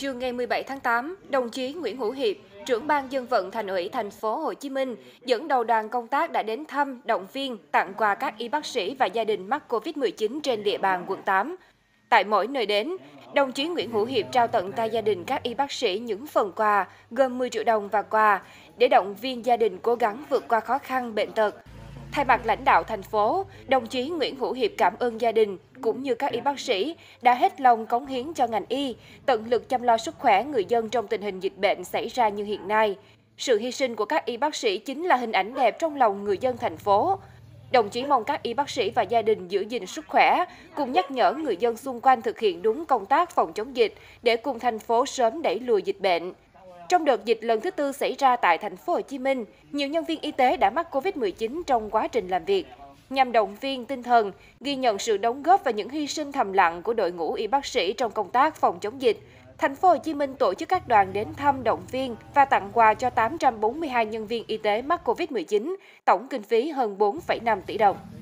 Chiều ngày 17 tháng 8, đồng chí Nguyễn Hữu Hiệp, trưởng ban dân vận Thành ủy Thành phố Hồ Chí Minh dẫn đầu đoàn công tác đã đến thăm, động viên, tặng quà các y bác sĩ và gia đình mắc Covid-19 trên địa bàn quận 8. Tại mỗi nơi đến, đồng chí Nguyễn Hữu Hiệp trao tận tay gia đình các y bác sĩ những phần quà gồm 10 triệu đồng và quà để động viên gia đình cố gắng vượt qua khó khăn bệnh tật. Thay mặt lãnh đạo thành phố, đồng chí Nguyễn Hữu Hiệp cảm ơn gia đình cũng như các y bác sĩ đã hết lòng cống hiến cho ngành y, tận lực chăm lo sức khỏe người dân trong tình hình dịch bệnh xảy ra như hiện nay. Sự hy sinh của các y bác sĩ chính là hình ảnh đẹp trong lòng người dân thành phố. Đồng chí mong các y bác sĩ và gia đình giữ gìn sức khỏe, cùng nhắc nhở người dân xung quanh thực hiện đúng công tác phòng chống dịch để cùng thành phố sớm đẩy lùi dịch bệnh. Trong đợt dịch lần thứ tư xảy ra tại thành phố Hồ Chí Minh, nhiều nhân viên y tế đã mắc COVID-19 trong quá trình làm việc. Nhằm động viên tinh thần, ghi nhận sự đóng góp và những hy sinh thầm lặng của đội ngũ y bác sĩ trong công tác phòng chống dịch, thành phố Hồ Chí Minh tổ chức các đoàn đến thăm động viên và tặng quà cho 842 nhân viên y tế mắc COVID-19, tổng kinh phí hơn 4,5 tỷ đồng.